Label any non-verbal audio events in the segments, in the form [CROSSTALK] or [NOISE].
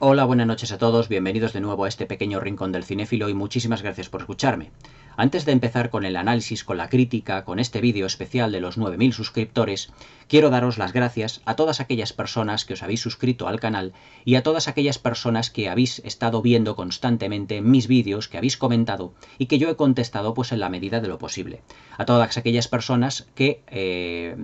Hola, buenas noches a todos, bienvenidos de nuevo a este pequeño rincón del cinéfilo y muchísimas gracias por escucharme. Antes de empezar con el análisis, con la crítica, con este vídeo especial de los 9.000 suscriptores, quiero daros las gracias a todas aquellas personas que os habéis suscrito al canal y a todas aquellas personas que habéis estado viendo constantemente mis vídeos, que habéis comentado y que yo he contestado pues en la medida de lo posible a todas aquellas personas que eh,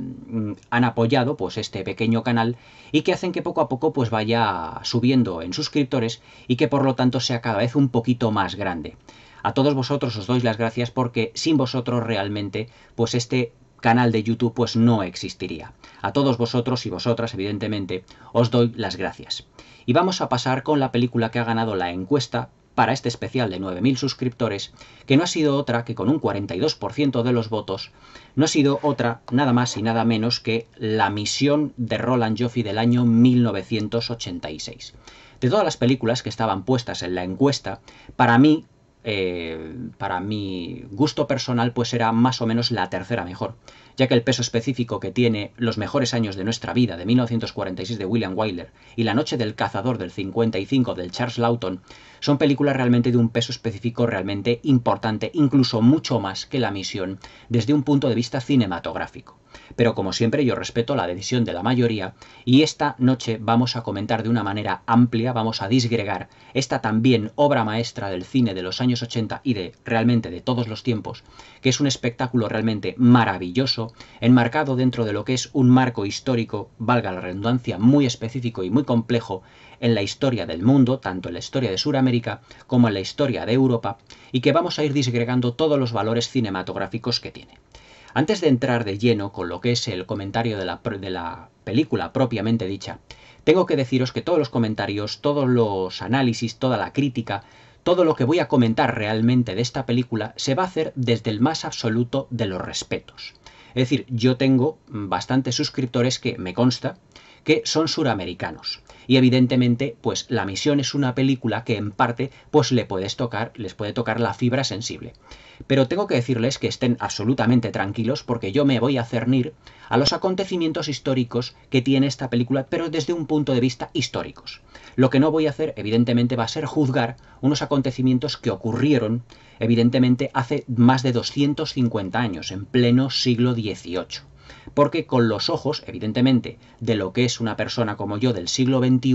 han apoyado pues, este pequeño canal y que hacen que poco a poco pues, vaya subiendo en suscriptores y que por lo tanto sea cada vez un poquito más grande. A todos vosotros os doy las gracias porque sin vosotros realmente pues este canal de YouTube pues no existiría. A todos vosotros y vosotras evidentemente os doy las gracias. Y vamos a pasar con la película que ha ganado la encuesta para este especial de 9.000 suscriptores, que no ha sido otra que con un 42% de los votos, no ha sido otra nada más y nada menos que la misión de Roland Joffy del año 1986. De todas las películas que estaban puestas en la encuesta, para mí, eh, para mi gusto personal, pues era más o menos la tercera mejor ya que el peso específico que tiene Los mejores años de nuestra vida de 1946 de William Wyler y La noche del cazador del 55 del Charles Lawton son películas realmente de un peso específico realmente importante, incluso mucho más que La misión, desde un punto de vista cinematográfico. Pero como siempre yo respeto la decisión de la mayoría y esta noche vamos a comentar de una manera amplia, vamos a disgregar esta también obra maestra del cine de los años 80 y de realmente de todos los tiempos, que es un espectáculo realmente maravilloso, enmarcado dentro de lo que es un marco histórico, valga la redundancia, muy específico y muy complejo en la historia del mundo, tanto en la historia de Sudamérica como en la historia de Europa, y que vamos a ir disgregando todos los valores cinematográficos que tiene. Antes de entrar de lleno con lo que es el comentario de la, película propiamente dicha, tengo que deciros que todos los comentarios, todos los análisis, toda la crítica, todo lo que voy a comentar realmente de esta película se va a hacer desde el más absoluto de los respetos. Es decir, yo tengo bastantes suscriptores que me consta que son suramericanos. Y evidentemente, pues La Misión es una película que en parte pues le puedes tocar, les puede tocar la fibra sensible. Pero tengo que decirles que estén absolutamente tranquilos porque yo me voy a cernir a los acontecimientos históricos que tiene esta película, pero desde un punto de vista históricos. Lo que no voy a hacer, evidentemente, va a ser juzgar unos acontecimientos que ocurrieron, evidentemente, hace más de 250 años, en pleno siglo XIX 18. Porque con los ojos, evidentemente, de lo que es una persona como yo del siglo XXI,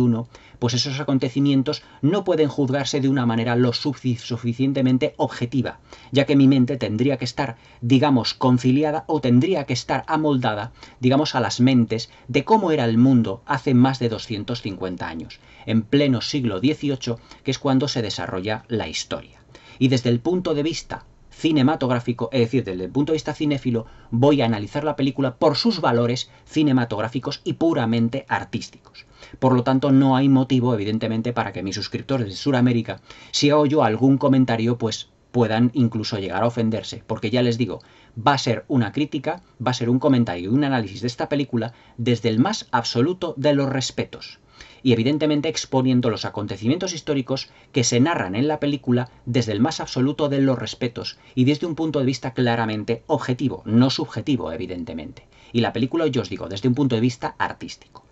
pues esos acontecimientos no pueden juzgarse de una manera lo suficientemente objetiva, ya que mi mente tendría que estar, digamos, conciliada o tendría que estar amoldada, digamos, a las mentes de cómo era el mundo hace más de 250 años, en pleno siglo XVIII, que es cuando se desarrolla la historia. Y desde el punto de vista cinematográfico, es decir, desde el punto de vista cinéfilo, voy a analizar la película por sus valores cinematográficos y puramente artísticos. Por lo tanto, no hay motivo, evidentemente, para que mis suscriptores de Sudamérica, si hago algún comentario, pues puedan incluso llegar a ofenderse, porque ya les digo, va a ser una crítica, va a ser un comentario y un análisis de esta película desde el más absoluto de los respetos y evidentemente exponiendo los acontecimientos históricos que se narran en la película desde el más absoluto de los respetos y desde un punto de vista claramente objetivo, no subjetivo, evidentemente. Y la película, yo os digo, desde un punto de vista artístico.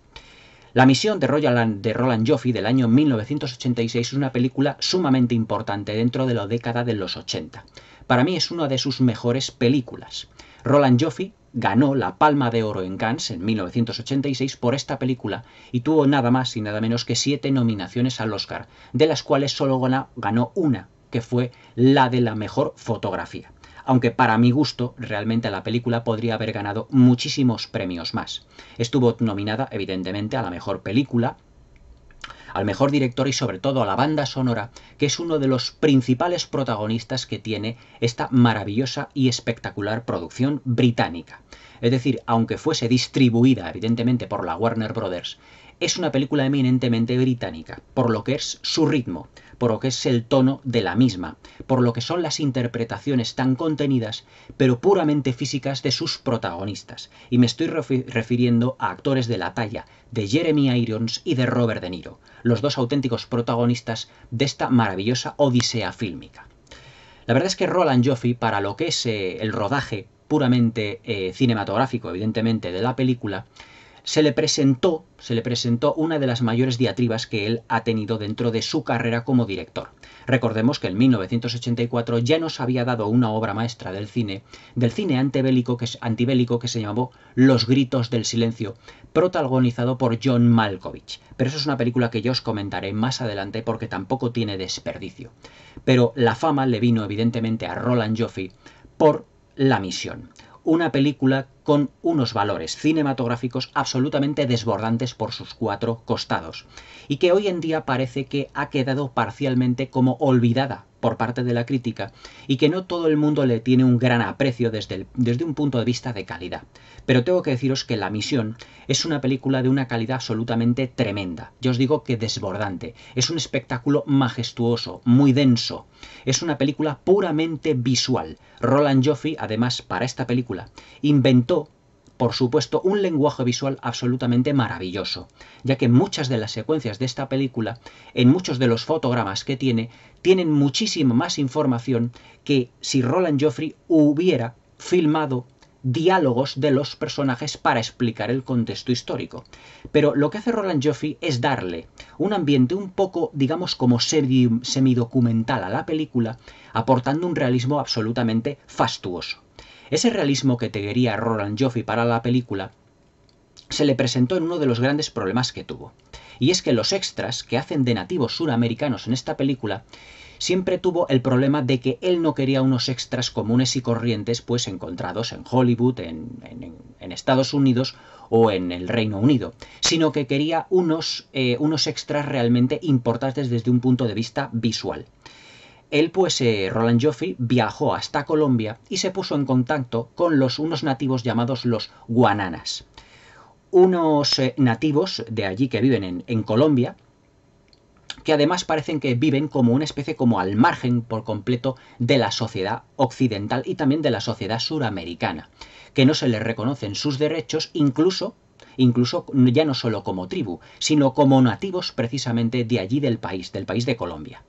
La misión de, de Roland Joffe del año 1986 es una película sumamente importante dentro de la década de los 80. Para mí es una de sus mejores películas. Roland Joffe ganó la Palma de Oro en Cannes en 1986 por esta película y tuvo nada más y nada menos que siete nominaciones al Oscar, de las cuales solo ganó una, que fue la de la mejor fotografía. Aunque para mi gusto, realmente la película podría haber ganado muchísimos premios más. Estuvo nominada, evidentemente, a la mejor película, al mejor director y sobre todo a la banda sonora, que es uno de los principales protagonistas que tiene esta maravillosa y espectacular producción británica. Es decir, aunque fuese distribuida evidentemente por la Warner Brothers, es una película eminentemente británica, por lo que es su ritmo, por lo que es el tono de la misma, por lo que son las interpretaciones tan contenidas, pero puramente físicas de sus protagonistas. Y me estoy refiriendo a actores de la talla de Jeremy Irons y de Robert De Niro, los dos auténticos protagonistas de esta maravillosa odisea fílmica. La verdad es que Roland Joffe, para lo que es eh, el rodaje puramente eh, cinematográfico, evidentemente, de la película, se le presentó, se le presentó una de las mayores diatribas que él ha tenido dentro de su carrera como director. Recordemos que en 1984 ya nos había dado una obra maestra del cine, del cine antibélico que, antibélico que se llamó Los gritos del silencio, protagonizado por John Malkovich. Pero eso es una película que yo os comentaré más adelante porque tampoco tiene desperdicio. Pero la fama le vino evidentemente a Roland Joffe por La misión una película con unos valores cinematográficos absolutamente desbordantes por sus cuatro costados, y que hoy en día parece que ha quedado parcialmente como olvidada por parte de la crítica y que no todo el mundo le tiene un gran aprecio desde, desde un punto de vista de calidad. Pero tengo que deciros que La Misión es una película de una calidad absolutamente tremenda. Yo os digo que desbordante. Es un espectáculo majestuoso, muy denso. Es una película puramente visual. Roland Joffe, además, para esta película, inventó por supuesto, un lenguaje visual absolutamente maravilloso, ya que muchas de las secuencias de esta película, en muchos de los fotogramas que tiene, tienen muchísima más información que si Roland Joffrey hubiera filmado diálogos de los personajes para explicar el contexto histórico. Pero lo que hace Roland Joffrey es darle un ambiente un poco, digamos, como semidocumental a la película, aportando un realismo absolutamente fastuoso. Ese realismo que te quería Roland Joffe para la película se le presentó en uno de los grandes problemas que tuvo. Y es que los extras que hacen de nativos suramericanos en esta película siempre tuvo el problema de que él no quería unos extras comunes y corrientes pues encontrados en Hollywood, en, Estados Unidos o en el Reino Unido, sino que quería unos, eh, unos extras realmente importantes desde un punto de vista visual. Él, pues, eh, Roland Joffy, viajó hasta Colombia y se puso en contacto con los unos nativos llamados los guananas. Unos eh, nativos de allí que viven en, Colombia, que además parecen que viven como una especie como al margen por completo de la sociedad occidental y también de la sociedad suramericana, que no se les reconocen sus derechos incluso incluso ya no solo como tribu, sino como nativos precisamente de allí del país, del país de Colombia.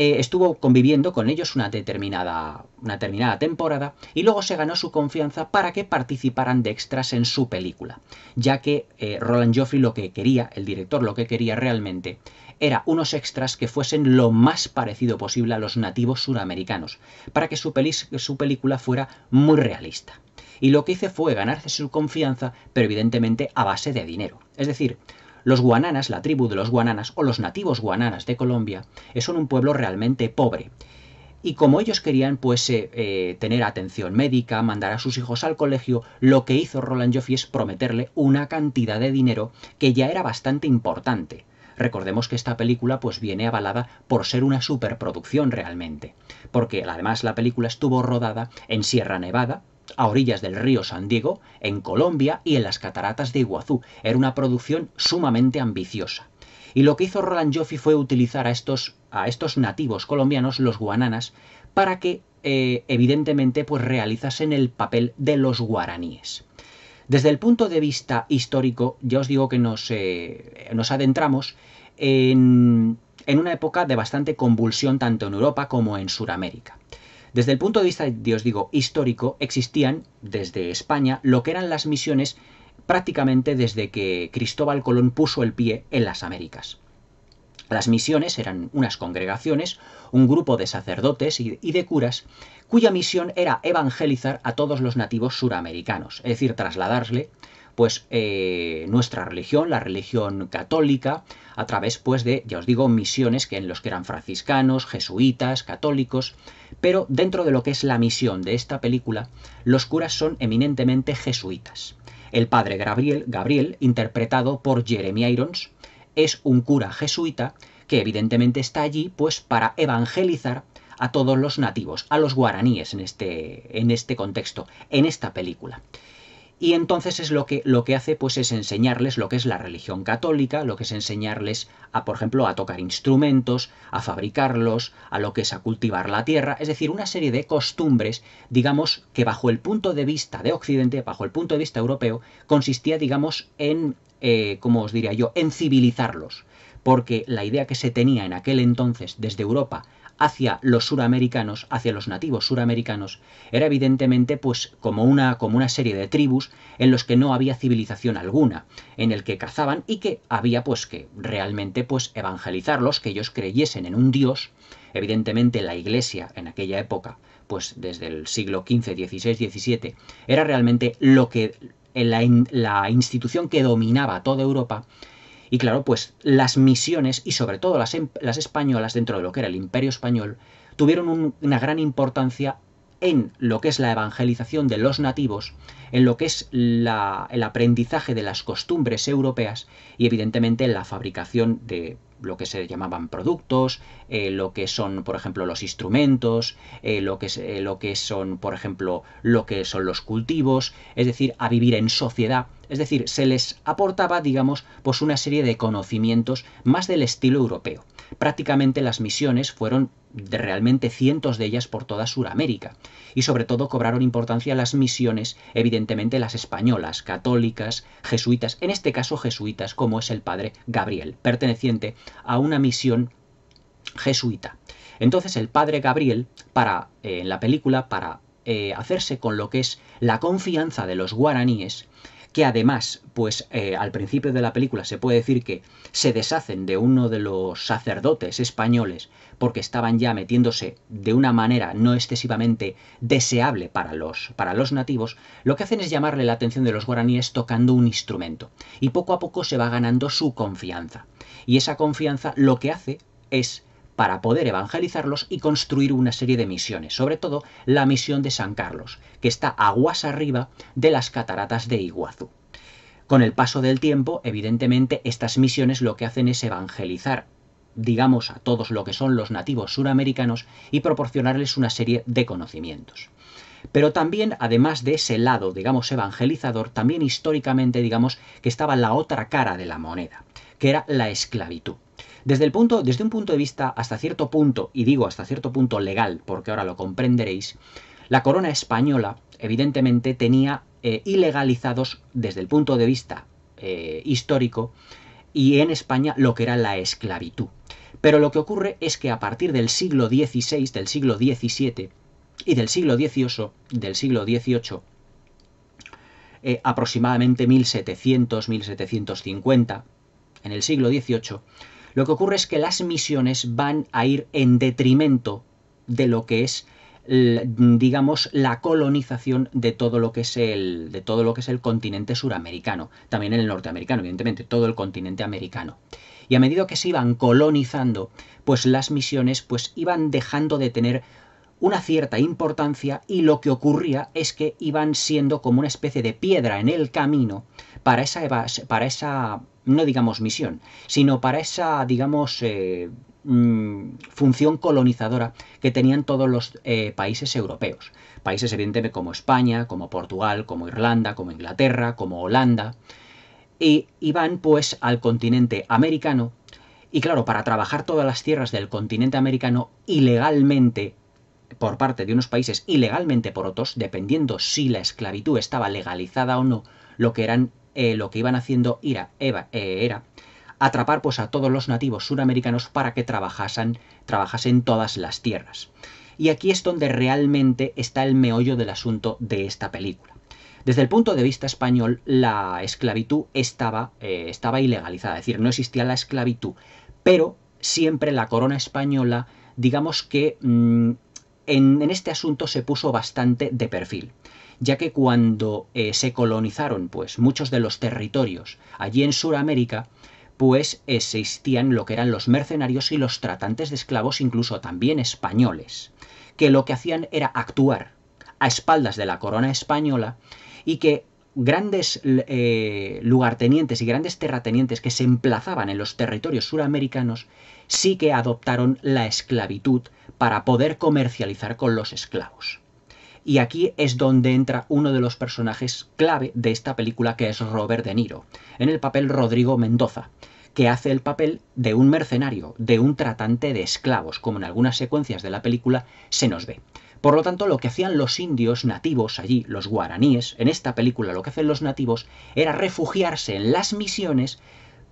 Eh, estuvo conviviendo con ellos una determinada, una determinada temporada y luego se ganó su confianza para que participaran de extras en su película, ya que eh, Roland Joffrey lo que quería, el director lo que quería realmente, era unos extras que fuesen lo más parecido posible a los nativos suramericanos, para que su, su película fuera muy realista. Y lo que hice fue ganarse su confianza, pero evidentemente a base de dinero. Es decir, los guananas, la tribu de los guananas o los nativos guananas de Colombia, eh, son un pueblo realmente pobre. Y como ellos querían pues eh, eh, tener atención médica, mandar a sus hijos al colegio, lo que hizo Roland Joffe es prometerle una cantidad de dinero que ya era bastante importante. Recordemos que esta película pues viene avalada por ser una superproducción realmente, porque además la película estuvo rodada en Sierra Nevada, a orillas del río San Diego, en Colombia y en las cataratas de Iguazú. Era una producción sumamente ambiciosa. Y lo que hizo Roland Joffi fue utilizar a estos, a estos nativos colombianos, los guananas, para que eh, evidentemente pues realizasen el papel de los guaraníes. Desde el punto de vista histórico, ya os digo que nos, eh, adentramos en, en una época de bastante convulsión tanto en Europa como en Sudamérica. Desde el punto de vista, dios digo, histórico, existían desde España lo que eran las misiones prácticamente desde que Cristóbal Colón puso el pie en las Américas. Las misiones eran unas congregaciones, un grupo de sacerdotes y de curas, cuya misión era evangelizar a todos los nativos suramericanos, es decir, trasladarle pues eh, nuestra religión, la religión católica, a través pues de, ya os digo, misiones que en los que eran franciscanos, jesuitas, católicos, pero dentro de lo que es la misión de esta película, los curas son eminentemente jesuitas. El padre Gabriel, Gabriel interpretado por Jeremy Irons, es un cura jesuita que evidentemente está allí pues para evangelizar a todos los nativos, a los guaraníes en este, en este contexto, en esta película. Y entonces es lo que, lo que hace pues es enseñarles lo que es la religión católica, lo que es enseñarles a, por ejemplo, a tocar instrumentos, a fabricarlos, a lo que es a cultivar la tierra, es decir, una serie de costumbres, digamos, que bajo el punto de vista de Occidente, bajo el punto de vista europeo, consistía, digamos, en, eh, como os diría yo, en civilizarlos, porque la idea que se tenía en aquel entonces desde Europa hacia los suramericanos, hacia los nativos suramericanos, era evidentemente pues como una, como una serie de tribus en los que no había civilización alguna, en el que cazaban y que había pues que realmente pues evangelizarlos, que ellos creyesen en un dios, evidentemente la iglesia en aquella época, pues desde el siglo XV, XVI, XVII, era realmente lo que la institución que dominaba toda Europa y claro, pues las misiones, y sobre todo em, las, españolas, dentro de lo que era el imperio español, tuvieron una gran importancia en lo que es la evangelización de los nativos, en lo que es el aprendizaje de las costumbres europeas y evidentemente en la fabricación de lo que se llamaban productos, eh, lo que son, por ejemplo, los instrumentos, eh, lo, que eh, lo que son, por ejemplo, lo que son los cultivos, es decir, a vivir en sociedad es decir, se les aportaba, digamos, pues una serie de conocimientos más del estilo europeo. Prácticamente las misiones fueron de realmente cientos de ellas por toda Sudamérica. Y sobre todo cobraron importancia las misiones, evidentemente las españolas, católicas, jesuitas, en este caso jesuitas, como es el padre Gabriel, perteneciente a una misión jesuita. Entonces el padre Gabriel, para, eh, en la película, para eh, hacerse con lo que es la confianza de los guaraníes, que además, pues eh, al principio de la película se puede decir que se deshacen de uno de los sacerdotes españoles porque estaban ya metiéndose de una manera no excesivamente deseable para los, para los nativos, lo que hacen es llamarle la atención de los guaraníes tocando un instrumento y poco a poco se va ganando su confianza. Y esa confianza lo que hace es para poder evangelizarlos y construir una serie de misiones, sobre todo la misión de San Carlos, que está aguas arriba de las cataratas de Iguazú. Con el paso del tiempo, evidentemente, estas misiones lo que hacen es evangelizar, digamos, a todos lo que son los nativos suramericanos y proporcionarles una serie de conocimientos. Pero también, además de ese lado, digamos, evangelizador, también históricamente, digamos, que estaba la otra cara de la moneda, que era la esclavitud. Desde, el punto, desde un punto de vista hasta cierto punto, y digo hasta cierto punto legal, porque ahora lo comprenderéis, la corona española evidentemente tenía eh, ilegalizados desde el punto de vista eh, histórico y en España lo que era la esclavitud. Pero lo que ocurre es que a partir del siglo XVI, del siglo XVII y del siglo XVIII, del siglo XVIII, eh, aproximadamente 1700, 1750, en el siglo XVIII, lo que ocurre es que las misiones van a ir en detrimento de lo que es digamos la colonización de todo lo que es el de todo lo que es el continente suramericano también el norteamericano evidentemente todo el continente americano y a medida que se iban colonizando pues las misiones pues iban dejando de tener una cierta importancia y lo que ocurría es que iban siendo como una especie de piedra en el camino para esa, para esa no digamos misión, sino para esa, digamos, eh, mm, función colonizadora que tenían todos los eh, países europeos. Países evidentemente como España, como Portugal, como Irlanda, como Inglaterra, como Holanda. Y iban pues al continente americano. Y claro, para trabajar todas las tierras del continente americano ilegalmente por parte de unos países, ilegalmente por otros, dependiendo si la esclavitud estaba legalizada o no, lo que eran eh, lo que iban haciendo Eva, eh, era atrapar pues, a todos los nativos suramericanos para que trabajasen, trabajasen todas las tierras. Y aquí es donde realmente está el meollo del asunto de esta película. Desde el punto de vista español, la esclavitud estaba, eh, estaba ilegalizada, es decir, no existía la esclavitud, pero siempre la corona española, digamos que mm, en, este asunto se puso bastante de perfil ya que cuando eh, se colonizaron pues muchos de los territorios allí en Sudamérica, pues existían lo que eran los mercenarios y los tratantes de esclavos, incluso también españoles, que lo que hacían era actuar a espaldas de la corona española y que grandes eh, lugartenientes y grandes terratenientes que se emplazaban en los territorios suramericanos sí que adoptaron la esclavitud para poder comercializar con los esclavos. Y aquí es donde entra uno de los personajes clave de esta película, que es Robert De Niro, en el papel Rodrigo Mendoza que hace el papel de un mercenario, de un tratante de esclavos, como en algunas secuencias de la película se nos ve. Por lo tanto, lo que hacían los indios nativos allí, los guaraníes, en esta película lo que hacen los nativos era refugiarse en las misiones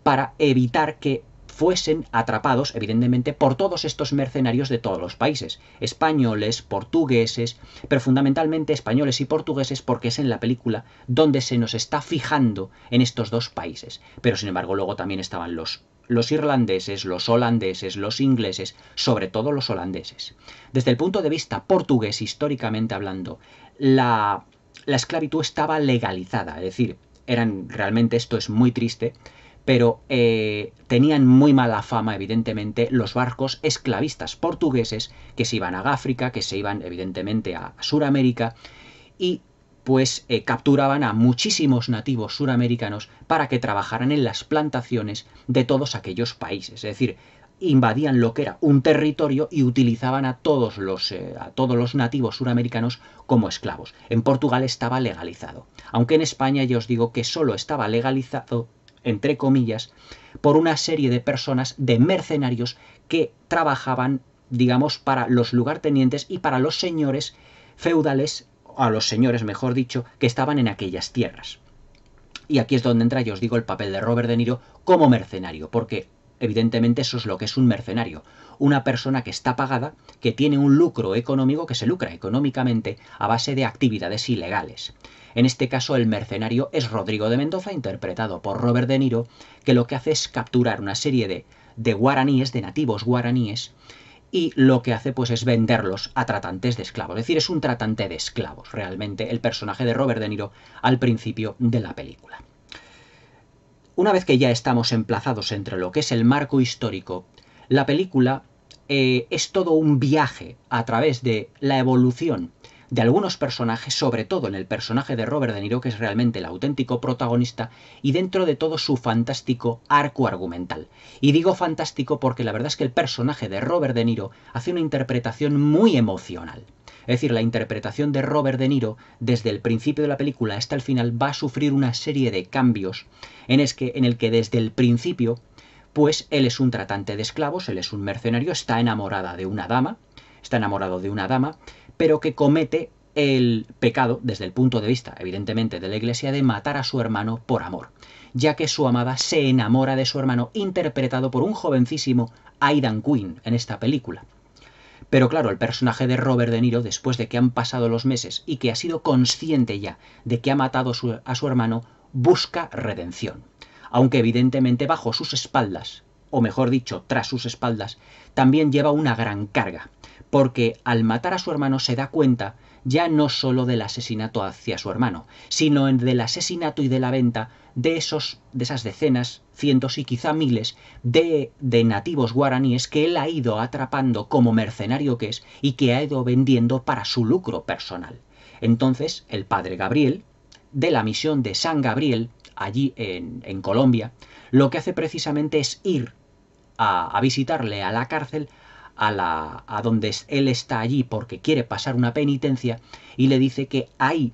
para evitar que fuesen atrapados, evidentemente, por todos estos mercenarios de todos los países, españoles, portugueses, pero fundamentalmente españoles y portugueses porque es en la película donde se nos está fijando en estos dos países. Pero sin embargo luego también estaban los los irlandeses, los holandeses, los ingleses, sobre todo los holandeses. Desde el punto de vista portugués, históricamente hablando, la, la esclavitud estaba legalizada, es decir, eran realmente esto es muy triste, pero eh, tenían muy mala fama, evidentemente, los barcos esclavistas portugueses que se iban a África, que se iban, evidentemente, a Suramérica, y pues eh, capturaban a muchísimos nativos suramericanos para que trabajaran en las plantaciones de todos aquellos países. Es decir, invadían lo que era un territorio y utilizaban a todos los, eh, a todos los nativos suramericanos como esclavos. En Portugal estaba legalizado, aunque en España ya os digo que solo estaba legalizado entre comillas, por una serie de personas, de mercenarios, que trabajaban, digamos, para los lugartenientes y para los señores feudales, a los señores, mejor dicho, que estaban en aquellas tierras. Y aquí es donde entra, yo os digo, el papel de Robert De Niro como mercenario, porque evidentemente eso es lo que es un mercenario, una persona que está pagada, que tiene un lucro económico, que se lucra económicamente a base de actividades ilegales. En este caso, el mercenario es Rodrigo de Mendoza, interpretado por Robert De Niro, que lo que hace es capturar una serie de, guaraníes, de nativos guaraníes, y lo que hace pues es venderlos a tratantes de esclavos. Es decir, es un tratante de esclavos, realmente, el personaje de Robert De Niro al principio de la película. Una vez que ya estamos emplazados entre lo que es el marco histórico, la película eh, es todo un viaje a través de la evolución de algunos personajes, sobre todo en el personaje de Robert De Niro, que es realmente el auténtico protagonista, y dentro de todo su fantástico arco argumental. Y digo fantástico porque la verdad es que el personaje de Robert De Niro hace una interpretación muy emocional. Es decir, la interpretación de Robert De Niro desde el principio de la película hasta el final va a sufrir una serie de cambios en, es que, en el que desde el principio, pues él es un tratante de esclavos, él es un mercenario, está enamorada de una dama, está enamorado de una dama, pero que comete el pecado desde el punto de vista, evidentemente, de la iglesia de matar a su hermano por amor, ya que su amada se enamora de su hermano interpretado por un jovencísimo Aidan Quinn en esta película. Pero claro, el personaje de Robert De Niro, después de que han pasado los meses y que ha sido consciente ya de que ha matado a su hermano, busca redención. Aunque evidentemente bajo sus espaldas, o mejor dicho, tras sus espaldas, también lleva una gran carga, porque al matar a su hermano se da cuenta ya no solo del asesinato hacia su hermano, sino del asesinato y de la venta de, esos, de esas decenas, cientos y quizá miles de, de nativos guaraníes que él ha ido atrapando como mercenario que es y que ha ido vendiendo para su lucro personal. Entonces, el padre Gabriel, de la misión de San Gabriel, allí en, en Colombia, lo que hace precisamente es ir a, a visitarle a la cárcel a, donde él está allí porque quiere pasar una penitencia y le dice que hay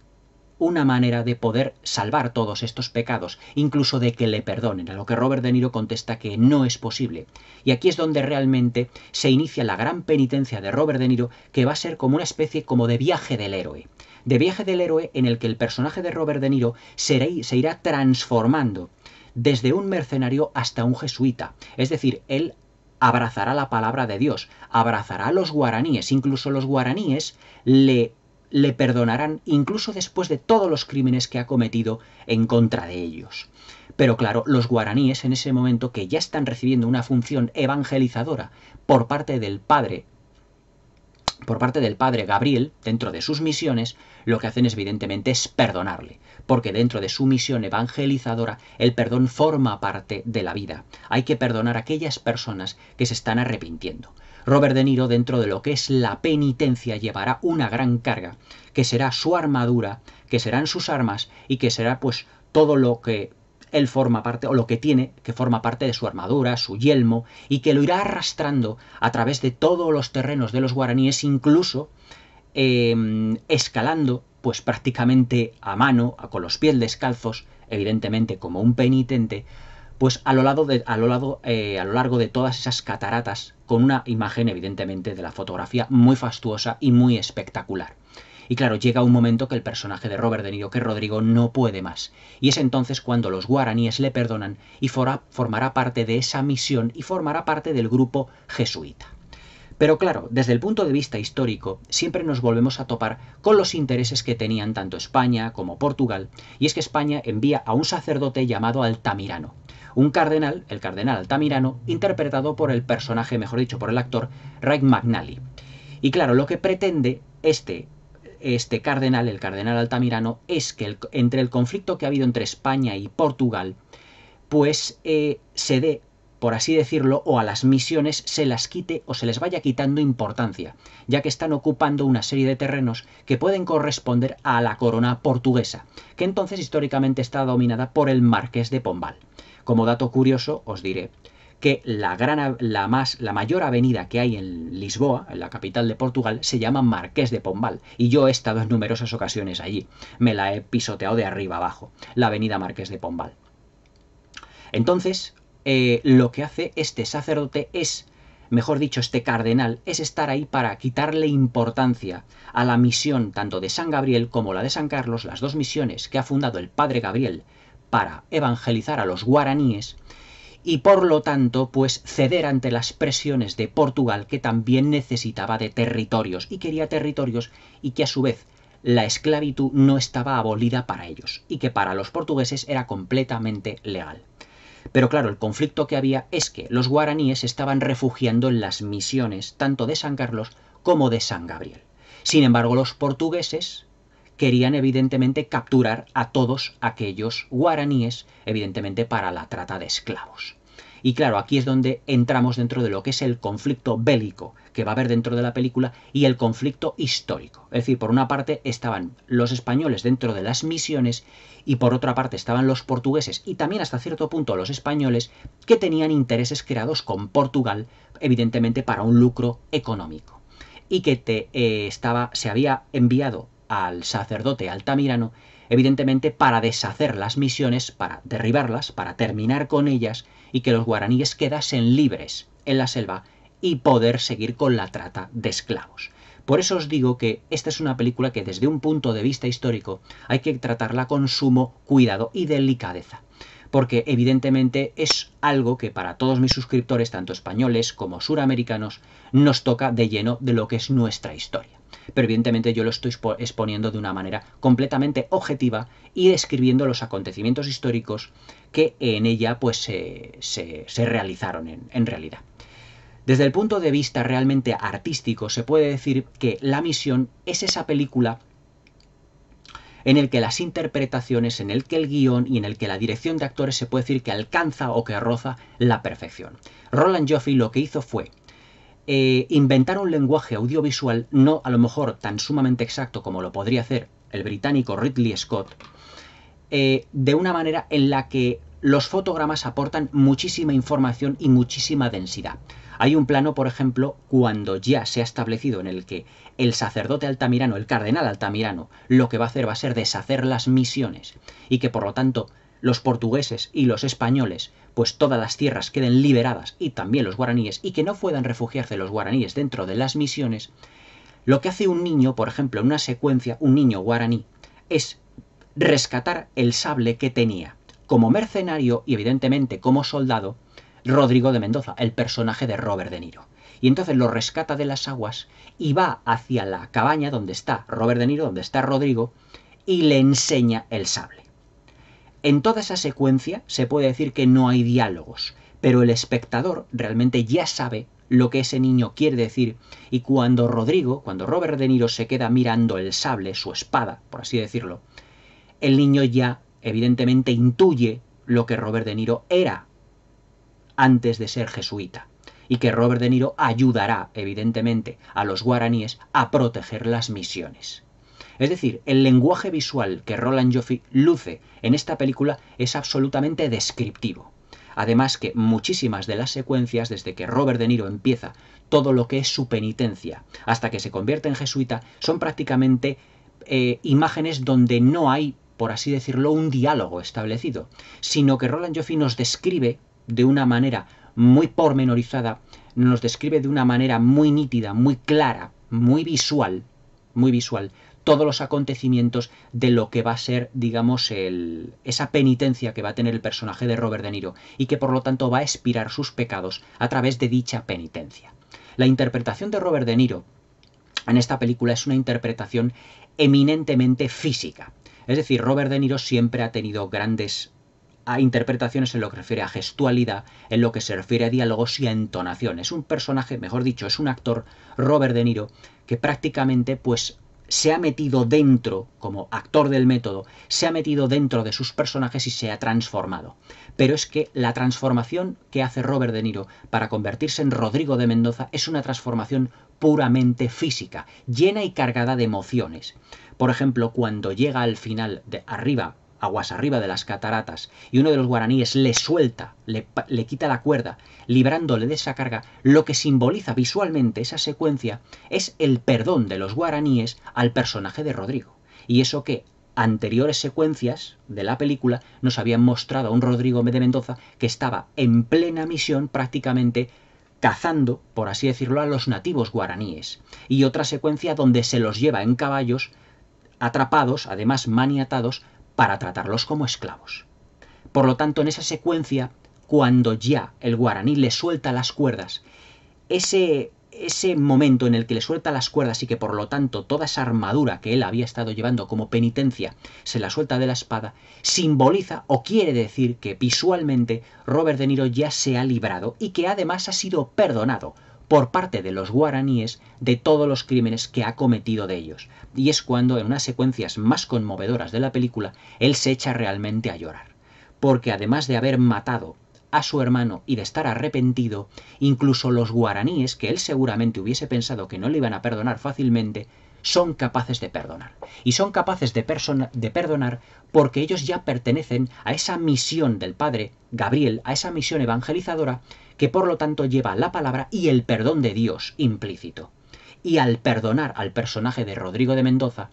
una manera de poder salvar todos estos pecados, incluso de que le perdonen, a lo que Robert De Niro contesta que no es posible. Y aquí es donde realmente se inicia la gran penitencia de Robert De Niro, que va a ser como una especie como de viaje del héroe. De viaje del héroe en el que el personaje de Robert De Niro se irá transformando desde un mercenario hasta un jesuita. Es decir, él abrazará la palabra de Dios, abrazará a los guaraníes, incluso los guaraníes le, le perdonarán incluso después de todos los crímenes que ha cometido en contra de ellos. Pero claro, los guaraníes en ese momento que ya están recibiendo una función evangelizadora por parte del Padre por parte del padre Gabriel, dentro de sus misiones, lo que hacen es, evidentemente es perdonarle porque dentro de su misión evangelizadora el perdón forma parte de la vida. Hay que perdonar a aquellas personas que se están arrepintiendo. Robert De Niro, dentro de lo que es la penitencia, llevará una gran carga, que será su armadura, que serán sus armas y que será pues todo lo que él forma parte, o lo que tiene, que forma parte de su armadura, su yelmo, y que lo irá arrastrando a través de todos los terrenos de los guaraníes, incluso em, escalando pues prácticamente a mano, con los pies descalzos, evidentemente como un penitente, pues a lo, lado de, a, lo lado, eh, a lo largo de todas esas cataratas, con una imagen evidentemente de la fotografía muy fastuosa y muy espectacular. Y claro, llega un momento que el personaje de Robert De Niro, que Rodrigo, no puede más. Y es entonces cuando los guaraníes le perdonan y formará parte de esa misión y formará parte del grupo jesuita. Pero claro, desde el punto de vista histórico, siempre nos volvemos a topar con los intereses que tenían tanto España como Portugal, y es que España envía a un sacerdote llamado Altamirano, un cardenal, el cardenal Altamirano, interpretado por el personaje, mejor dicho, por el actor Ray McNally. Y claro, lo que pretende este, este cardenal, el cardenal Altamirano, es que entre el conflicto que ha habido entre España y Portugal, pues eh, se dé por así decirlo, o a las misiones se las quite o se les vaya quitando importancia, ya que están ocupando una serie de terrenos que pueden corresponder a la corona portuguesa, que entonces históricamente está dominada por el marqués de Pombal. Como dato curioso, os diré que la, gran, la, más, la mayor avenida que hay en Lisboa, en la capital de Portugal, se llama Marqués de Pombal, y yo he estado en numerosas ocasiones allí. Me la he pisoteado de arriba abajo, la avenida Marqués de Pombal. Entonces, eh, lo que hace este sacerdote es, mejor dicho, este cardenal, es estar ahí para quitarle importancia a la misión tanto de San Gabriel como la de San Carlos, las dos misiones que ha fundado el padre Gabriel para evangelizar a los guaraníes, y por lo tanto, pues ceder ante las presiones de Portugal, que también necesitaba de territorios y quería territorios y que a su vez la esclavitud no estaba abolida para ellos y que para los portugueses era completamente legal. Pero claro, el conflicto que había es que los guaraníes estaban refugiando en las misiones tanto de San Carlos como de San Gabriel. Sin embargo, los portugueses querían evidentemente capturar a todos aquellos guaraníes, evidentemente para la trata de esclavos. Y claro, aquí es donde entramos dentro de lo que es el conflicto bélico que va a haber dentro de la película y el conflicto histórico. Es decir, por una parte estaban los españoles dentro de las misiones y por otra parte estaban los portugueses y también hasta cierto punto los españoles que tenían intereses creados con Portugal, evidentemente para un lucro económico. Y que te, eh, estaba, se había enviado al sacerdote Altamirano, evidentemente para deshacer las misiones, para derribarlas, para terminar con ellas y que los guaraníes quedasen libres en la selva y poder seguir con la trata de esclavos. Por eso os digo que esta es una película que desde un punto de vista histórico hay que tratarla con sumo cuidado y delicadeza. Porque evidentemente es algo que para todos mis suscriptores, tanto españoles como suramericanos, nos toca de lleno de lo que es nuestra historia pero evidentemente yo lo estoy exponiendo de una manera completamente objetiva y describiendo los acontecimientos históricos que en ella pues se, realizaron en, realidad. Desde el punto de vista realmente artístico, se puede decir que La Misión es esa película en el que las interpretaciones, en el que el guión y en el que la dirección de actores se puede decir que alcanza o que roza la perfección. Roland Joffe lo que hizo fue eh, inventar un lenguaje audiovisual no a lo mejor tan sumamente exacto como lo podría hacer el británico Ridley Scott, eh, de una manera en la que los fotogramas aportan muchísima información y muchísima densidad. Hay un plano, por ejemplo, cuando ya se ha establecido en el que el sacerdote altamirano, el cardenal altamirano, lo que va a hacer va a ser deshacer las misiones y que por lo tanto los portugueses y los españoles pues todas las tierras queden liberadas y también los guaraníes y que no puedan refugiarse los guaraníes dentro de las misiones, lo que hace un niño, por ejemplo, en una secuencia, un niño guaraní, es rescatar el sable que tenía. Como mercenario y evidentemente como soldado, Rodrigo de Mendoza, el personaje de Robert De Niro. Y entonces lo rescata de las aguas y va hacia la cabaña donde está Robert De Niro, donde está Rodrigo, y le enseña el sable. En toda esa secuencia se puede decir que no hay diálogos, pero el espectador realmente ya sabe lo que ese niño quiere decir y cuando Rodrigo, cuando Robert De Niro se queda mirando el sable, su espada, por así decirlo, el niño ya evidentemente intuye lo que Robert De Niro era antes de ser jesuita y que Robert De Niro ayudará, evidentemente, a los guaraníes a proteger las misiones. Es decir, el lenguaje visual que Roland Joffe luce en esta película es absolutamente descriptivo. Además que muchísimas de las secuencias, desde que Robert De Niro empieza todo lo que es su penitencia hasta que se convierte en jesuita, son prácticamente eh, imágenes donde no hay, por así decirlo, un diálogo establecido, sino que Roland Joffe nos describe de una manera muy pormenorizada, nos describe de una manera muy nítida, muy clara, muy visual, muy visual, todos los acontecimientos de lo que va a ser, digamos, el, esa penitencia que va a tener el personaje de Robert De Niro y que por lo tanto va a expirar sus pecados a través de dicha penitencia. La interpretación de Robert De Niro en esta película es una interpretación eminentemente física. Es decir, Robert De Niro siempre ha tenido grandes ah, interpretaciones en lo que refiere a gestualidad, en lo que se refiere a diálogos y a entonación. Es un personaje, mejor dicho, es un actor, Robert De Niro, que prácticamente pues se ha metido dentro, como actor del método, se ha metido dentro de sus personajes y se ha transformado. Pero es que la transformación que hace Robert De Niro para convertirse en Rodrigo de Mendoza es una transformación puramente física, llena y cargada de emociones. Por ejemplo, cuando llega al final de arriba aguas arriba de las cataratas, y uno de los guaraníes le suelta, le, quita la cuerda, librándole de esa carga, lo que simboliza visualmente esa secuencia es el perdón de los guaraníes al personaje de Rodrigo. Y eso que anteriores secuencias de la película nos habían mostrado a un Rodrigo de Mendoza que estaba en plena misión prácticamente cazando, por así decirlo, a los nativos guaraníes. Y otra secuencia donde se los lleva en caballos atrapados, además maniatados, para tratarlos como esclavos. Por lo tanto, en esa secuencia, cuando ya el guaraní le suelta las cuerdas, ese, ese momento en el que le suelta las cuerdas y que por lo tanto toda esa armadura que él había estado llevando como penitencia se la suelta de la espada, simboliza o quiere decir que visualmente Robert De Niro ya se ha librado y que además ha sido perdonado por parte de los guaraníes de todos los crímenes que ha cometido de ellos. Y es cuando, en unas secuencias más conmovedoras de la película, él se echa realmente a llorar. Porque además de haber matado a su hermano y de estar arrepentido, incluso los guaraníes, que él seguramente hubiese pensado que no le iban a perdonar fácilmente, son capaces de perdonar. Y son capaces de, de, perdonar porque ellos ya pertenecen a esa misión del Padre Gabriel, a esa misión evangelizadora que por lo tanto lleva la palabra y el perdón de Dios implícito. Y al perdonar al personaje de Rodrigo de Mendoza,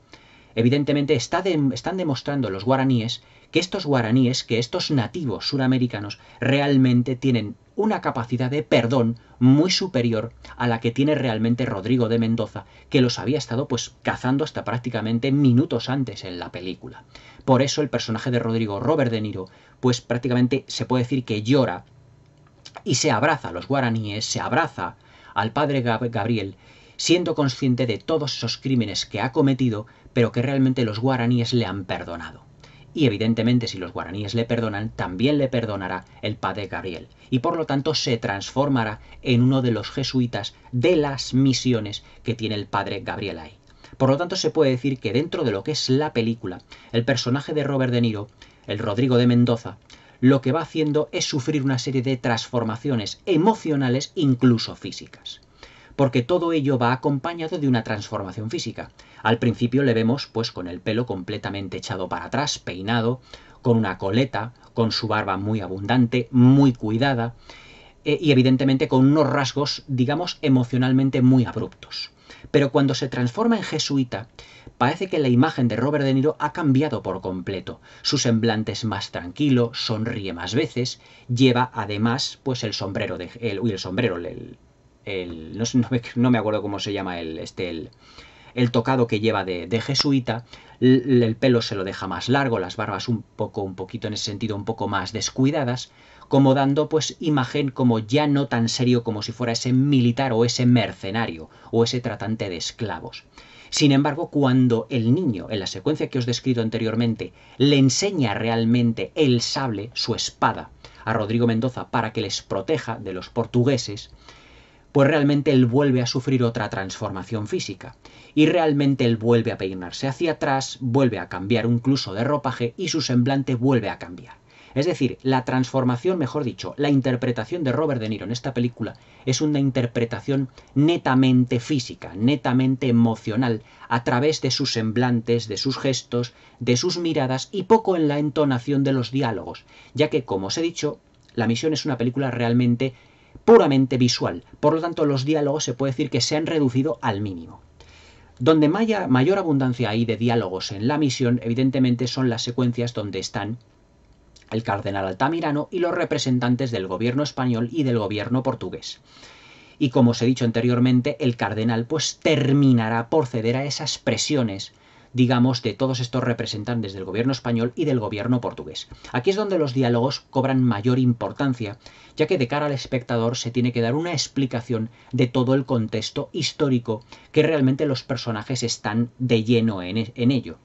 evidentemente están demostrando los guaraníes que estos guaraníes, que estos nativos suramericanos, realmente tienen una capacidad de perdón muy superior a la que tiene realmente Rodrigo de Mendoza, que los había estado pues cazando hasta prácticamente minutos antes en la película. Por eso el personaje de Rodrigo Robert De Niro, pues prácticamente se puede decir que llora y se abraza a los guaraníes, se abraza al padre Gabriel, siendo consciente de todos esos crímenes que ha cometido, pero que realmente los guaraníes le han perdonado. Y evidentemente si los guaraníes le perdonan, también le perdonará el padre Gabriel. Y por lo tanto se transformará en uno de los jesuitas de las misiones que tiene el padre Gabriel ahí. Por lo tanto se puede decir que dentro de lo que es la película, el personaje de Robert De Niro, el Rodrigo de Mendoza, lo que va haciendo es sufrir una serie de transformaciones emocionales, incluso físicas. Porque todo ello va acompañado de una transformación física. Al principio le vemos pues con el pelo completamente echado para atrás, peinado, con una coleta, con su barba muy abundante, muy cuidada eh, y evidentemente con unos rasgos, digamos, emocionalmente muy abruptos. Pero cuando se transforma en jesuita, parece que la imagen de Robert De Niro ha cambiado por completo. Su semblante es más tranquilo, sonríe más veces, lleva además pues el sombrero de el, el sombrero, [LAUGHS] no, me, acuerdo cómo se llama el este el, tocado que lleva de, jesuita, el, el, pelo se lo deja más largo, las barbas un poco, un poquito en ese sentido, un poco más descuidadas, como dando pues imagen como ya no tan serio como si fuera ese militar o ese mercenario o ese tratante de esclavos. Sin embargo, cuando el niño, en la secuencia que os descrito anteriormente, le enseña realmente el sable, su espada, a Rodrigo Mendoza para que les proteja de los portugueses, pues realmente él vuelve a sufrir otra transformación física. Y realmente él vuelve a peinarse hacia atrás, vuelve a cambiar incluso de ropaje y su semblante vuelve a cambiar. Es decir, la transformación, mejor dicho, la interpretación de Robert De Niro en esta película es una interpretación netamente física, netamente emocional, a través de sus semblantes, de sus gestos, de sus miradas y poco en la entonación de los diálogos, ya que, como os he dicho, La Misión es una película realmente puramente visual, por lo tanto los diálogos se puede decir que se han reducido al mínimo. Donde mayor abundancia hay de diálogos en la misión, evidentemente son las secuencias donde están el cardenal Altamirano y los representantes del gobierno español y del gobierno portugués. Y como os he dicho anteriormente, el cardenal pues terminará por ceder a esas presiones digamos, de todos estos representantes del gobierno español y del gobierno portugués. Aquí es donde los diálogos cobran mayor importancia, ya que de cara al espectador se tiene que dar una explicación de todo el contexto histórico que realmente los personajes están de lleno en, e, en ello.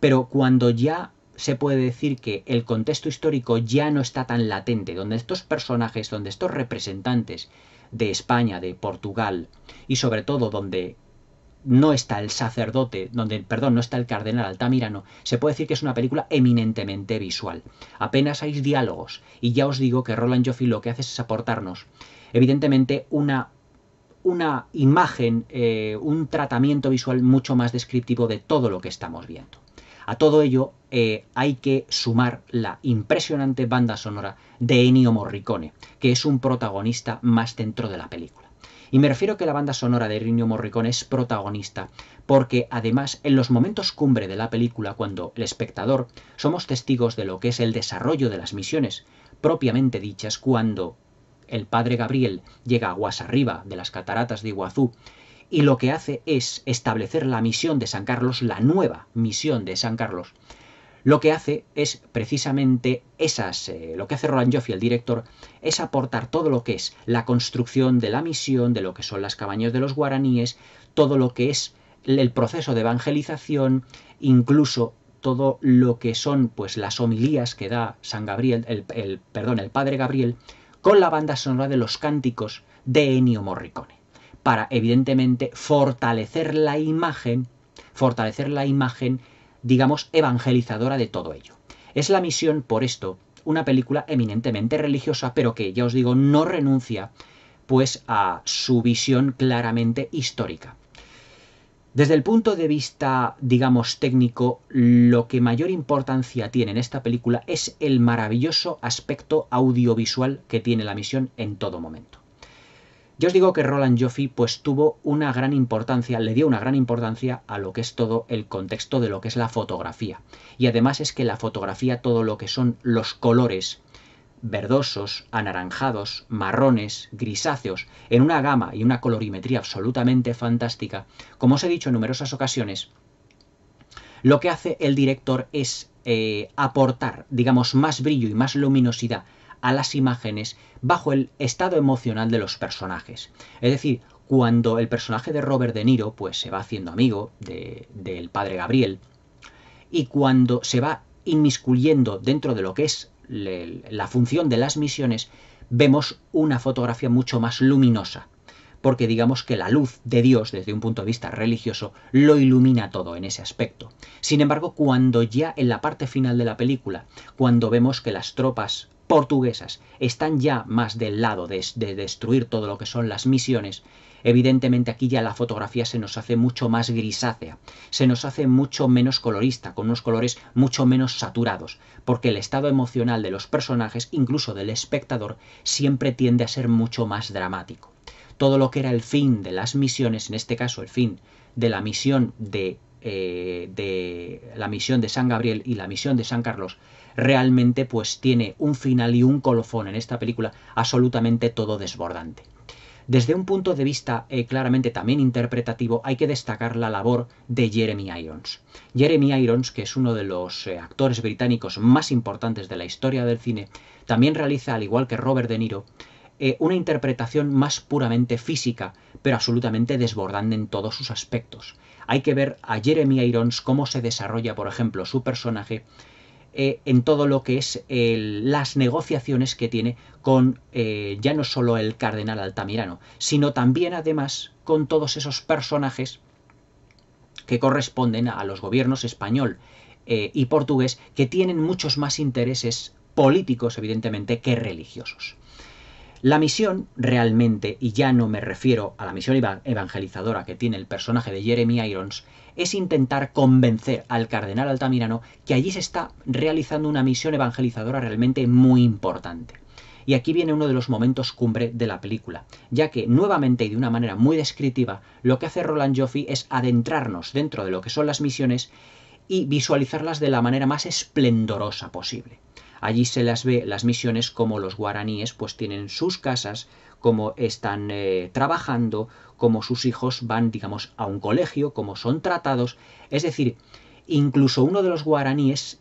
Pero cuando ya se puede decir que el contexto histórico ya no está tan latente, donde estos personajes, donde estos representantes de España, de Portugal, y sobre todo donde no está el sacerdote, donde, perdón, no está el cardenal Altamirano, se puede decir que es una película eminentemente visual. Apenas hay diálogos, y ya os digo que Roland Joffi lo que hace es aportarnos, evidentemente, una, una imagen, eh, un tratamiento visual mucho más descriptivo de todo lo que estamos viendo. A todo ello eh, hay que sumar la impresionante banda sonora de Ennio Morricone, que es un protagonista más dentro de la película. Y me refiero que la banda sonora de Ennio Morricone es protagonista porque además en los momentos cumbre de la película, cuando el espectador somos testigos de lo que es el desarrollo de las misiones propiamente dichas, cuando el padre Gabriel llega a arriba de las cataratas de Iguazú y lo que hace es establecer la misión de San Carlos, la nueva misión de San Carlos. Lo que hace es precisamente esas, eh, lo que hace Roland y el director, es aportar todo lo que es la construcción de la misión, de lo que son las cabañas de los guaraníes, todo lo que es el proceso de evangelización, incluso todo lo que son pues las homilías que da San Gabriel, el, perdón, el padre Gabriel, con la banda sonora de los cánticos de Ennio Morricone para evidentemente fortalecer la imagen, fortalecer la imagen, digamos, evangelizadora de todo ello. Es la misión, por esto, una película eminentemente religiosa, pero que, ya os digo, no renuncia pues a su visión claramente histórica. Desde el punto de vista, digamos, técnico, lo que mayor importancia tiene en esta película es el maravilloso aspecto audiovisual que tiene la misión en todo momento. Yo os digo que Roland Joffé pues tuvo una gran importancia, le dio una gran importancia a lo que es todo el contexto de lo que es la fotografía. Y además es que la fotografía, todo lo que son los colores verdosos, anaranjados, marrones, grisáceos, en una gama y una colorimetría absolutamente fantástica, como os he dicho en numerosas ocasiones, lo que hace el director es eh, aportar, digamos, más brillo y más luminosidad a las imágenes bajo el estado emocional de los personajes. Es decir, cuando el personaje de Robert De Niro pues, se va haciendo amigo del padre Gabriel y cuando se va inmiscuyendo dentro de lo que es la función de las misiones, vemos una fotografía mucho más luminosa porque digamos que la luz de Dios desde un punto de vista religioso lo ilumina todo en ese aspecto. Sin embargo, cuando ya en la parte final de la película, cuando vemos que las tropas portuguesas están ya más del lado de, de destruir todo lo que son las misiones, evidentemente aquí ya la fotografía se nos hace mucho más grisácea, se nos hace mucho menos colorista, con unos colores mucho menos saturados, porque el estado emocional de los personajes, incluso del espectador, siempre tiende a ser mucho más dramático todo lo que era el fin de las misiones, en este caso el fin de la misión de, eh, de la misión de San Gabriel y la misión de San Carlos, realmente pues tiene un final y un colofón en esta película absolutamente todo desbordante. Desde un punto de vista eh, claramente también interpretativo, hay que destacar la labor de Jeremy Irons. Jeremy Irons, que es uno de los eh, actores británicos más importantes de la historia del cine, también realiza, al igual que Robert De Niro, eh, una interpretación más puramente física, pero absolutamente desbordante en todos sus aspectos. Hay que ver a Jeremy Irons cómo se desarrolla, por ejemplo, su personaje eh, en todo lo que es las negociaciones que tiene con eh, ya no solo el cardenal Altamirano, sino también además con todos esos personajes que corresponden a los gobiernos español y portugués, que tienen muchos más intereses políticos, evidentemente, que religiosos. La misión realmente, y ya no me refiero a la misión evangelizadora que tiene el personaje de Jeremy Irons, es intentar convencer al cardenal Altamirano que allí se está realizando una misión evangelizadora realmente muy importante. Y aquí viene uno de los momentos cumbre de la película, ya que nuevamente y de una manera muy descriptiva, lo que hace Roland Joffy es adentrarnos dentro de lo que son las misiones y visualizarlas de la manera más esplendorosa posible. Allí se las ve las misiones como los guaraníes pues tienen sus casas, como están eh, trabajando, como sus hijos van, digamos, a un colegio, como son tratados. Es decir, incluso uno de los guaraníes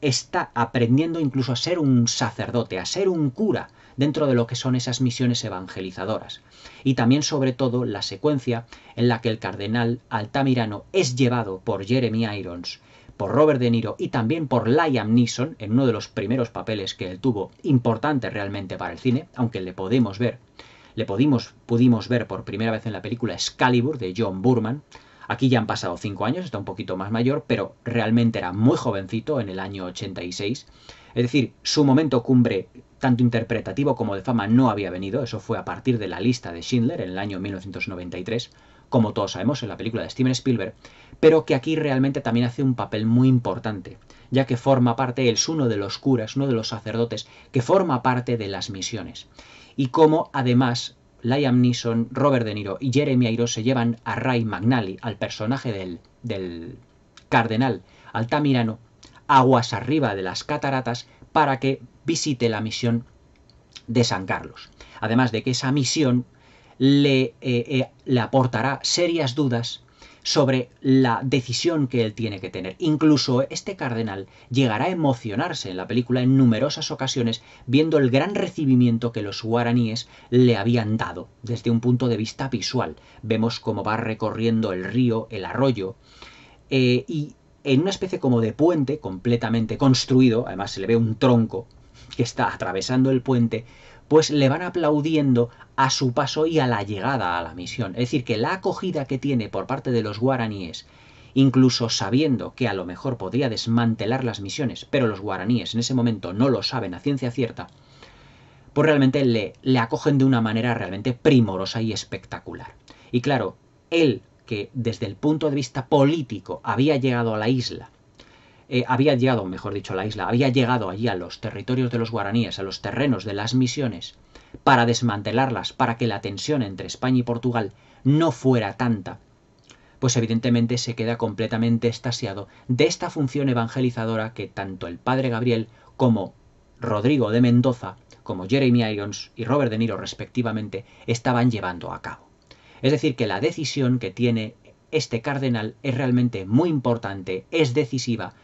está aprendiendo incluso a ser un sacerdote, a ser un cura dentro de lo que son esas misiones evangelizadoras. Y también sobre todo la secuencia en la que el cardenal Altamirano es llevado por Jeremy Irons por Robert De Niro y también por Liam Neeson, en uno de los primeros papeles que él tuvo, importante realmente para el cine, aunque le podemos ver, le pudimos, pudimos ver por primera vez en la película Excalibur de John Burman. Aquí ya han pasado cinco años, está un poquito más mayor, pero realmente era muy jovencito en el año 86. Es decir, su momento cumbre, tanto interpretativo como de fama, no había venido. Eso fue a partir de la lista de Schindler en el año 1993 como todos sabemos en la película de Steven Spielberg, pero que aquí realmente también hace un papel muy importante, ya que forma parte, él es uno de los curas, uno de los sacerdotes, que forma parte de las misiones. Y como además Liam Neeson, Robert De Niro y Jeremy Irons se llevan a Ray McNally, al personaje del, del cardenal Altamirano, aguas arriba de las cataratas para que visite la misión de San Carlos. Además de que esa misión eh, eh, le, aportará serias dudas sobre la decisión que él tiene que tener. Incluso este cardenal llegará a emocionarse en la película en numerosas ocasiones viendo el gran recibimiento que los guaraníes le habían dado desde un punto de vista visual. Vemos cómo va recorriendo el río, el arroyo, eh, y en una especie como de puente completamente construido, además se le ve un tronco que está atravesando el puente, pues le van aplaudiendo a su paso y a la llegada a la misión. Es decir, que la acogida que tiene por parte de los guaraníes, incluso sabiendo que a lo mejor podría desmantelar las misiones, pero los guaraníes en ese momento no lo saben a ciencia cierta, pues realmente le, le acogen de una manera realmente primorosa y espectacular. Y claro, él que desde el punto de vista político había llegado a la isla eh, había llegado, mejor dicho, la isla, había llegado allí a los territorios de los guaraníes, a los terrenos de las misiones, para desmantelarlas, para que la tensión entre España y Portugal no fuera tanta, pues evidentemente se queda completamente estasiado de esta función evangelizadora que tanto el padre Gabriel como Rodrigo de Mendoza, como Jeremy Irons y Robert De Niro respectivamente, estaban llevando a cabo. Es decir, que la decisión que tiene este cardenal es realmente muy importante, es decisiva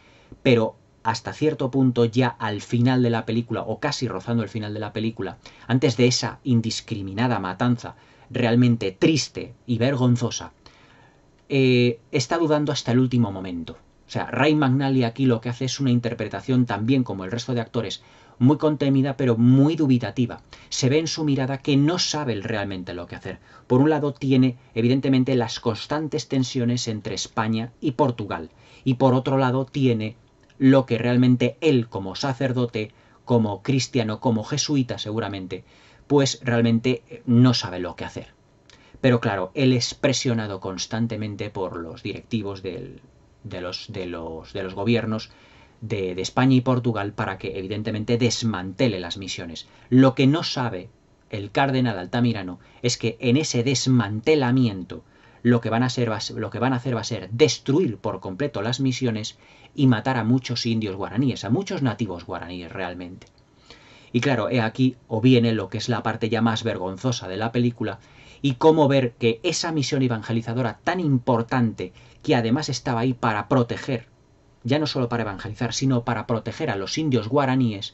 pero hasta cierto punto ya al final de la película, o casi rozando el final de la película, antes de esa indiscriminada matanza realmente triste y vergonzosa, eh, está dudando hasta el último momento. O sea, Ray McNally aquí lo que hace es una interpretación también como el resto de actores, muy contenida pero muy dubitativa. Se ve en su mirada que no sabe realmente lo que hacer. Por un lado tiene evidentemente las constantes tensiones entre España y Portugal y por otro lado tiene lo que realmente él como sacerdote, como cristiano, como jesuita seguramente, pues realmente eh, no sabe lo que hacer. Pero claro, él es presionado constantemente por los directivos de, los, de, los, de los gobiernos de, de, España y Portugal para que evidentemente desmantele las misiones. Lo que no sabe el cardenal Altamirano es que en ese desmantelamiento lo que, van a hacer va a ser destruir por completo las misiones y matar a muchos indios guaraníes, a muchos nativos guaraníes realmente. Y claro, he aquí o viene lo que es la parte ya más vergonzosa de la película y cómo ver que esa misión evangelizadora tan importante que además estaba ahí para proteger, ya no solo para evangelizar, sino para proteger a los indios guaraníes,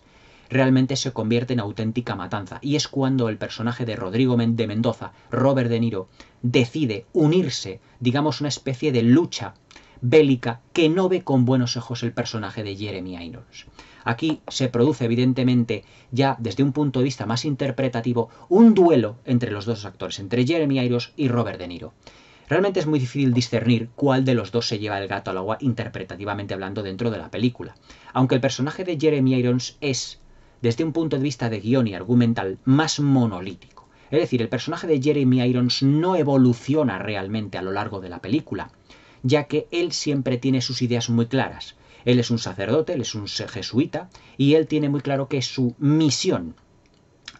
realmente se convierte en auténtica matanza. Y es cuando el personaje de Rodrigo de Mendoza, Robert De Niro, decide unirse, digamos, una especie de lucha bélica que no ve con buenos ojos el personaje de Jeremy Irons. Aquí se produce, evidentemente, ya desde un punto de vista más interpretativo, un duelo entre los dos actores, entre Jeremy Irons y Robert De Niro. Realmente es muy difícil discernir cuál de los dos se lleva el gato al agua interpretativamente hablando dentro de la película. Aunque el personaje de Jeremy Irons es desde un punto de vista de guión y argumental más monolítico. Es decir, el personaje de Jeremy Irons no evoluciona realmente a lo largo de la película, ya que él siempre tiene sus ideas muy claras. Él es un sacerdote, él es un jesuita, y él tiene muy claro que su misión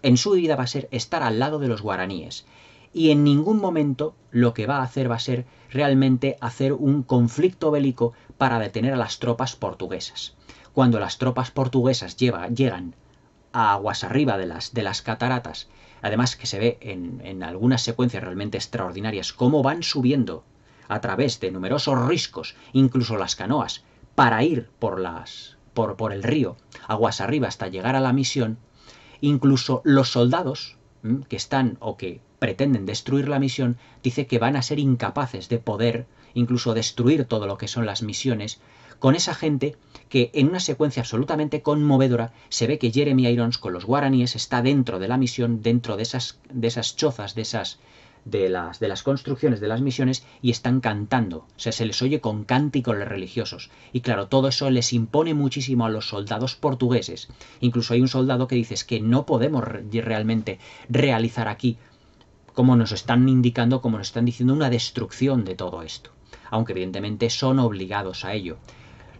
en su vida va a ser estar al lado de los guaraníes. Y en ningún momento lo que va a hacer va a ser realmente hacer un conflicto bélico para detener a las tropas portuguesas. Cuando las tropas portuguesas llegan aguas arriba de las, de las cataratas. Además que se ve en, algunas secuencias realmente extraordinarias cómo van subiendo a través de numerosos riscos, incluso las canoas, para ir por las por, por el río, aguas arriba hasta llegar a la misión, incluso los soldados que están o que pretenden destruir la misión, dice que van a ser incapaces de poder incluso destruir todo lo que son las misiones con esa gente que en una secuencia absolutamente conmovedora se ve que Jeremy Irons con los guaraníes está dentro de la misión, dentro de esas, de esas chozas, de esas de las, de las construcciones de las misiones y están cantando. O sea, se les oye con cánticos religiosos. Y claro, todo eso les impone muchísimo a los soldados portugueses. Incluso hay un soldado que dice que no podemos realmente realizar aquí, como nos están indicando, como nos están diciendo, una destrucción de todo esto. Aunque evidentemente son obligados a ello.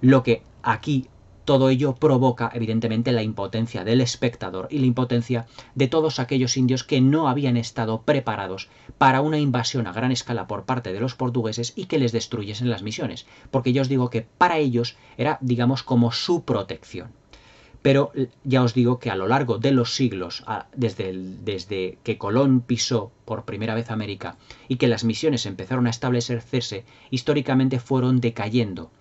Lo que aquí todo ello provoca, evidentemente, la impotencia del espectador y la impotencia de todos aquellos indios que no habían estado preparados para una invasión a gran escala por parte de los portugueses y que les destruyesen las misiones, porque yo os digo que para ellos era, digamos, como su protección. Pero ya os digo que a lo largo de los siglos, desde, desde que Colón pisó por primera vez América y que las misiones empezaron a establecerse, históricamente fueron decayendo.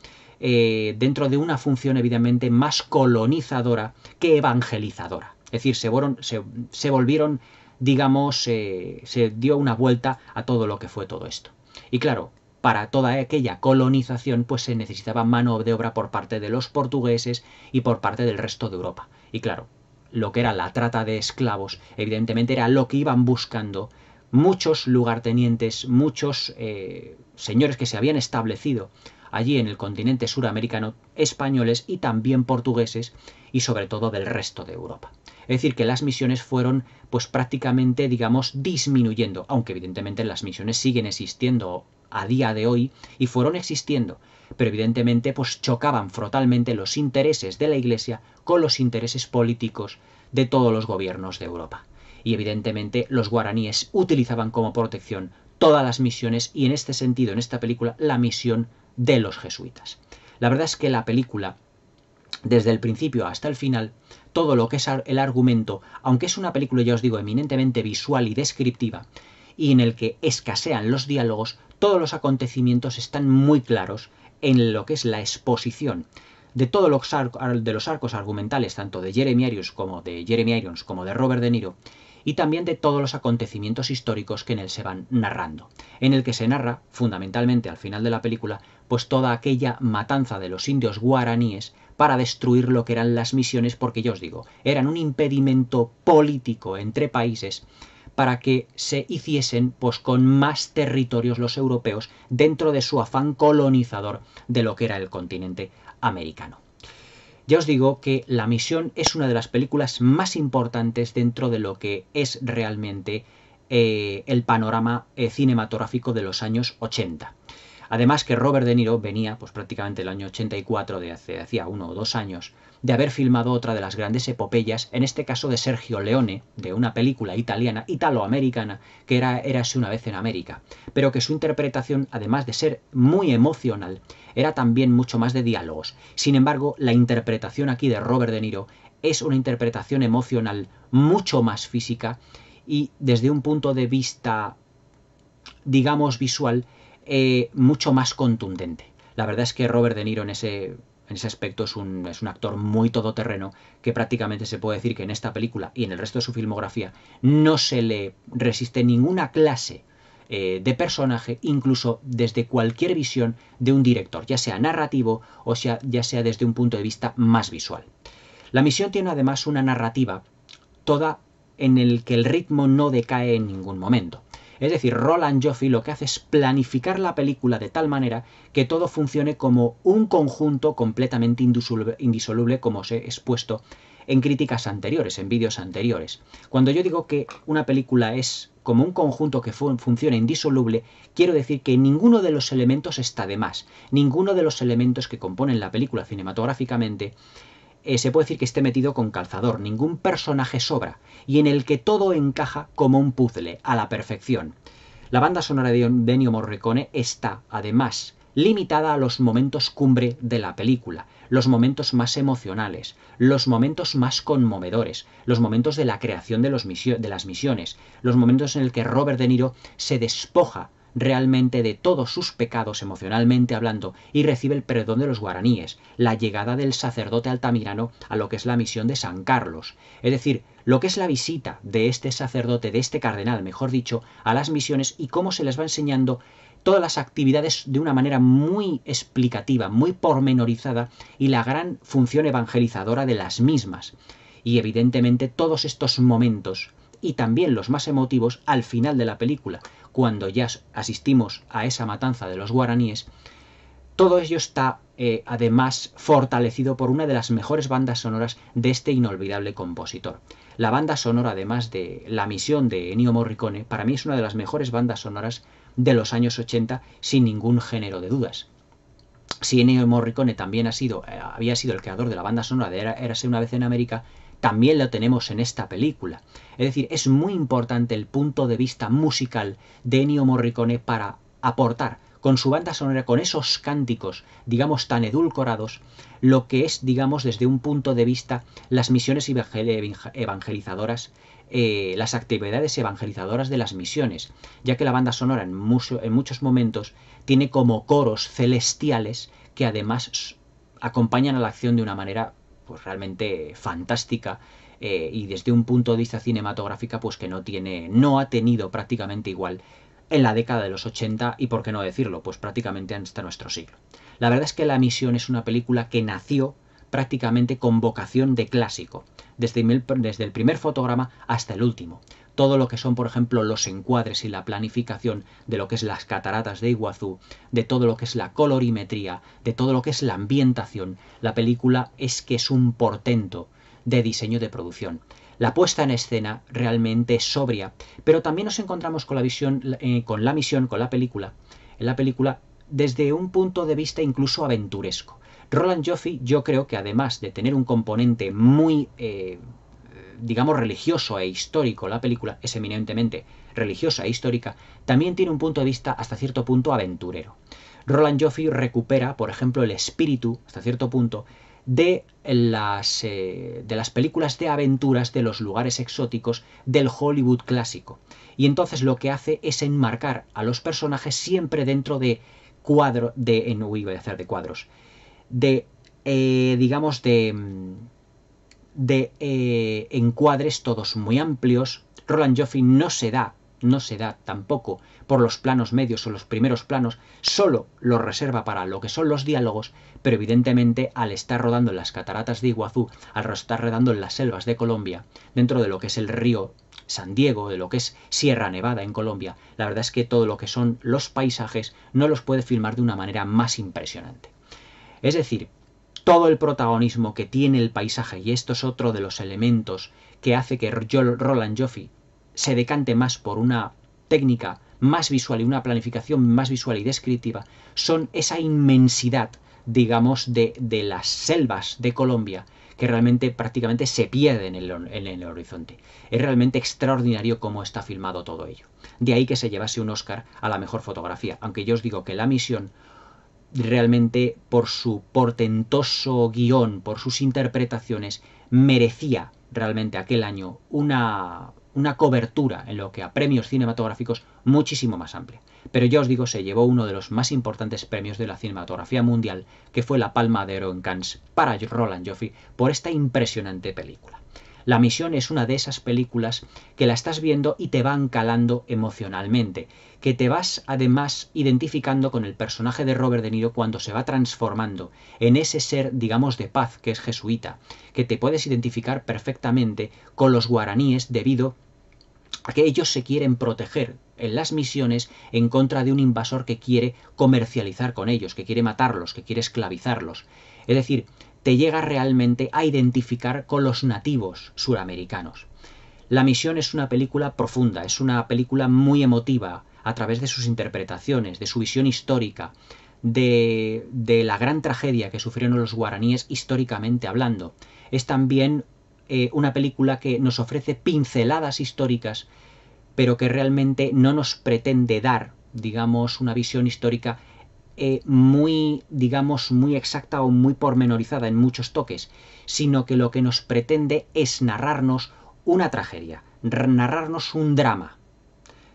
Eh, dentro de una función evidentemente más colonizadora que evangelizadora. Es decir, se, volvieron, digamos, eh, se dio una vuelta a todo lo que fue todo esto. Y claro, para toda aquella colonización pues se necesitaba mano de obra por parte de los portugueses y por parte del resto de Europa. Y claro, lo que era la trata de esclavos, evidentemente era lo que iban buscando muchos lugartenientes, muchos eh, señores que se habían establecido allí en el continente suramericano españoles y también portugueses y sobre todo del resto de Europa. Es decir, que las misiones fueron pues prácticamente, digamos, disminuyendo, aunque evidentemente las misiones siguen existiendo a día de hoy y fueron existiendo, pero evidentemente pues chocaban frontalmente los intereses de la Iglesia con los intereses políticos de todos los gobiernos de Europa. Y evidentemente los guaraníes utilizaban como protección todas las misiones y en este sentido, en esta película, la misión de los jesuitas. La verdad es que la película, desde el principio hasta el final, todo lo que es el argumento, aunque es una película, ya os digo, eminentemente visual y descriptiva, y en el que escasean los diálogos, todos los acontecimientos están muy claros en lo que es la exposición de todos los, arcos, de los arcos argumentales, tanto de Jeremy Irons como de Jeremy Irons como de Robert De Niro, y también de todos los acontecimientos históricos que en él se van narrando, en el que se narra, fundamentalmente al final de la película, pues toda aquella matanza de los indios guaraníes para destruir lo que eran las misiones, porque yo os digo, eran un impedimento político entre países para que se hiciesen pues, con más territorios los europeos dentro de su afán colonizador de lo que era el continente americano. Ya os digo que La Misión es una de las películas más importantes dentro de lo que es realmente eh, el panorama eh, cinematográfico de los años 80. Además que Robert De Niro venía, pues prácticamente el año 84, de hace, hacía uno o dos años, de haber filmado otra de las grandes epopeyas, en este caso de Sergio Leone, de una película italiana, italoamericana, que era una vez en América, pero que su interpretación, además de ser muy emocional, era también mucho más de diálogos. Sin embargo, la interpretación aquí de Robert De Niro es una interpretación emocional mucho más física y desde un punto de vista, digamos, visual, eh, mucho más contundente. La verdad es que Robert De Niro en ese, aspecto es un, actor muy todoterreno que prácticamente se puede decir que en esta película y en el resto de su filmografía no se le resiste ninguna clase eh, de personaje, incluso desde cualquier visión de un director, ya sea narrativo o sea, ya sea desde un punto de vista más visual. La misión tiene además una narrativa toda en el que el ritmo no decae en ningún momento. Es decir, Roland Joffe lo que hace es planificar la película de tal manera que todo funcione como un conjunto completamente indisoluble, como os he expuesto en críticas anteriores, en vídeos anteriores. Cuando yo digo que una película es como un conjunto que funciona indisoluble, quiero decir que ninguno de los elementos está de más. Ninguno de los elementos que componen la película cinematográficamente eh, se puede decir que esté metido con calzador, ningún personaje sobra, y en el que todo encaja como un puzzle, a la perfección. La banda sonora de Denio Morricone está, además, limitada a los momentos cumbre de la película, los momentos más emocionales, los momentos más conmovedores, los momentos de la creación de, los de las misiones, los momentos en el que Robert De Niro se despoja realmente de todos sus pecados emocionalmente hablando y recibe el perdón de los guaraníes, la llegada del sacerdote altamirano a lo que es la misión de San Carlos, es decir, lo que es la visita de este sacerdote, de este cardenal, mejor dicho, a las misiones y cómo se les va enseñando todas las actividades de una manera muy explicativa, muy pormenorizada y la gran función evangelizadora de las mismas. Y evidentemente todos estos momentos y también los más emotivos al final de la película, cuando ya asistimos a esa matanza de los guaraníes, todo ello está eh, además fortalecido por una de las mejores bandas sonoras de este inolvidable compositor. La banda sonora, además de La misión de Ennio Morricone, para mí es una de las mejores bandas sonoras de los años 80 sin ningún género de dudas. Si Ennio Morricone también ha sido, eh, había sido el creador de la banda sonora de Érase una vez en América, también la tenemos en esta película. Es decir, es muy importante el punto de vista musical de Ennio Morricone para aportar con su banda sonora, con esos cánticos, digamos, tan edulcorados, lo que es, digamos, desde un punto de vista, las misiones evangelizadoras, eh, las actividades evangelizadoras de las misiones, ya que la banda sonora en, muchos momentos tiene como coros celestiales que además acompañan a la acción de una manera pues realmente fantástica eh, y desde un punto de vista cinematográfica pues que no tiene, no ha tenido prácticamente igual en la década de los 80 y por qué no decirlo, pues prácticamente hasta nuestro siglo. La verdad es que La Misión es una película que nació prácticamente con vocación de clásico, desde el, desde el primer fotograma hasta el último todo lo que son, por ejemplo, los encuadres y la planificación de lo que es las cataratas de Iguazú, de todo lo que es la colorimetría, de todo lo que es la ambientación, la película es que es un portento de diseño de producción. La puesta en escena realmente es sobria, pero también nos encontramos con la visión, eh, con la misión, con la película, en la película desde un punto de vista incluso aventuresco. Roland Joffe, yo creo que además de tener un componente muy, eh, digamos, religioso e histórico, la película es eminentemente religiosa e histórica, también tiene un punto de vista hasta cierto punto aventurero. Roland Joffe recupera, por ejemplo, el espíritu, hasta cierto punto, de las, eh, de las películas de aventuras de los lugares exóticos del Hollywood clásico. Y entonces lo que hace es enmarcar a los personajes siempre dentro de cuadro de eh, a hacer de cuadros de eh, digamos de de encuadres todos muy amplios Roland Joffin no se da no se da tampoco por los planos medios o los primeros planos, solo lo reserva para lo que son los diálogos, pero evidentemente al estar rodando en las cataratas de Iguazú, al estar rodando en las selvas de Colombia, dentro de lo que es el río San Diego, de lo que es Sierra Nevada en Colombia, la verdad es que todo lo que son los paisajes no los puede filmar de una manera más impresionante. Es decir, todo el protagonismo que tiene el paisaje, y esto es otro de los elementos que hace que Roland Joffy se decante más por una técnica más visual y una planificación más visual y descriptiva, son esa inmensidad, digamos, de, de las selvas de Colombia que realmente prácticamente se pierden en el, en el horizonte. Es realmente extraordinario cómo está filmado todo ello. De ahí que se llevase un Oscar a la mejor fotografía, aunque yo os digo que la misión realmente por su portentoso guión, por sus interpretaciones, merecía realmente aquel año una una cobertura en lo que a premios cinematográficos muchísimo más amplia. Pero ya os digo, se llevó uno de los más importantes premios de la cinematografía mundial, que fue la Palma de Oro en Cannes para Roland Joffrey por esta impresionante película. La misión es una de esas películas que la estás viendo y te van calando emocionalmente que te vas además identificando con el personaje de Robert De Niro cuando se va transformando en ese ser, digamos, de paz que es jesuita, que te puedes identificar perfectamente con los guaraníes debido a que ellos se quieren proteger en las misiones en contra de un invasor que quiere comercializar con ellos, que quiere matarlos, que quiere esclavizarlos. Es decir, te llega realmente a identificar con los nativos suramericanos. La misión es una película profunda, es una película muy emotiva, a través de sus interpretaciones, de su visión histórica, de, la gran tragedia que sufrieron los guaraníes históricamente hablando. Es también eh, una película que nos ofrece pinceladas históricas, pero que realmente no nos pretende dar, digamos, una visión histórica eh, muy, digamos, muy exacta o muy pormenorizada en muchos toques, sino que lo que nos pretende es narrarnos una tragedia, narrarnos un drama,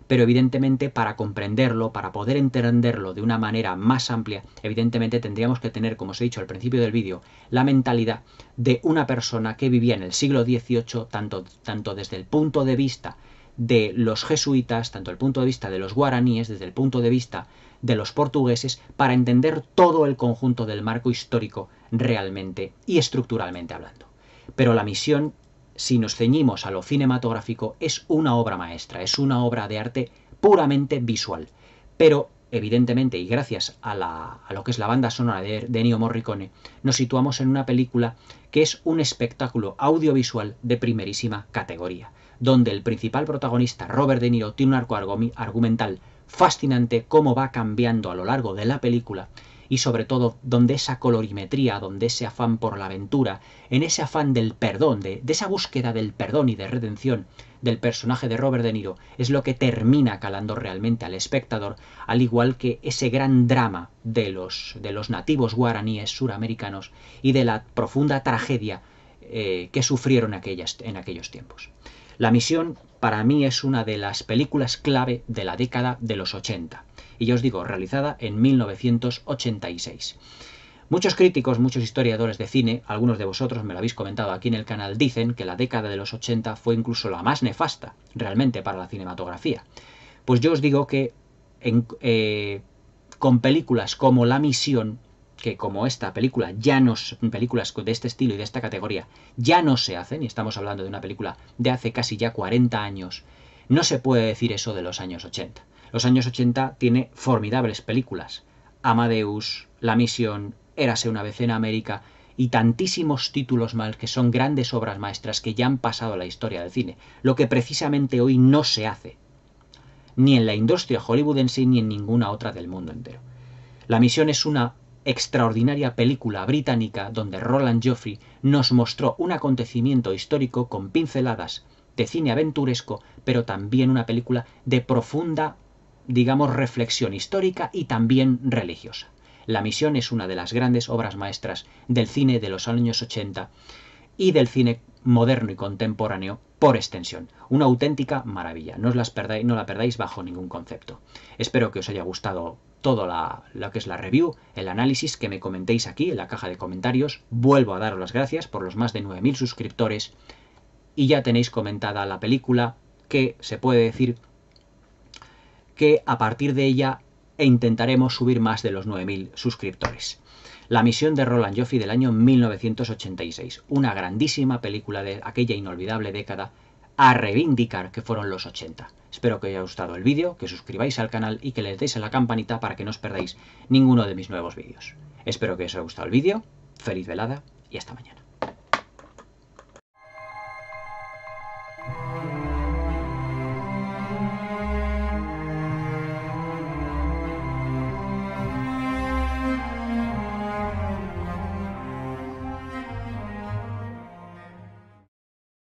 pero evidentemente para comprenderlo, para poder entenderlo de una manera más amplia, evidentemente tendríamos que tener, como os he dicho al principio del vídeo, la mentalidad de una persona que vivía en el siglo XVIII, tanto, tanto desde el punto de vista de los jesuitas, tanto el punto de vista de los guaraníes, desde el punto de vista de los portugueses, para entender todo el conjunto del marco histórico realmente y estructuralmente hablando. Pero la misión si nos ceñimos a lo cinematográfico, es una obra maestra, es una obra de arte puramente visual. Pero, evidentemente, y gracias a, lo que es la banda sonora de, Morricone, nos situamos en una película que es un espectáculo audiovisual de primerísima categoría, donde el principal protagonista, Robert De Niro, tiene un arco argumental fascinante cómo va cambiando a lo largo de la película y sobre todo donde esa colorimetría, donde ese afán por la aventura, en ese afán del perdón, de, esa búsqueda del perdón y de redención del personaje de Robert De Niro, es lo que termina calando realmente al espectador, al igual que ese gran drama de los, de los nativos guaraníes suramericanos y de la profunda tragedia eh, que sufrieron aquellas, en aquellos tiempos. La misión para mí es una de las películas clave de la década de los 80 y ya os digo, realizada en 1986. Muchos críticos, muchos historiadores de cine, algunos de vosotros me lo habéis comentado aquí en el canal, dicen que la década de los 80 fue incluso la más nefasta realmente para la cinematografía. Pues yo os digo que eh, con películas como La Misión, que como esta película ya no películas de este estilo y de esta categoría ya no se hacen y estamos hablando de una película de hace casi ya 40 años no se puede decir eso de los años 80. Los años 80 tiene formidables películas. Amadeus, La Misión, Érase una vez en América y tantísimos títulos mal que son grandes obras maestras que ya han pasado a la historia del cine. Lo que precisamente hoy no se hace. Ni en la industria hollywoodense ni en ninguna otra del mundo entero. La Misión es una extraordinaria película británica donde Roland Joffrey nos mostró un acontecimiento histórico con pinceladas de cine aventuresco, pero también una película de profunda, digamos, reflexión histórica y también religiosa. La misión es una de las grandes obras maestras del cine de los años 80 y del cine moderno y contemporáneo por extensión. Una auténtica maravilla. No, os perdáis, no la perdáis bajo ningún concepto. Espero que os haya gustado todo lo que es la review, el análisis que me comentéis aquí en la caja de comentarios. Vuelvo a daros las gracias por los más de 9.000 suscriptores y ya tenéis comentada la película, que se puede decir que a partir de ella intentaremos subir más de los 9.000 suscriptores. La misión de Roland Joffey del año 1986, una grandísima película de aquella inolvidable década a reivindicar que fueron los 80. Espero que os haya gustado el vídeo, que suscribáis al canal y que les deis a la campanita para que no os perdáis ninguno de mis nuevos vídeos. Espero que os haya gustado el vídeo, feliz velada y hasta mañana.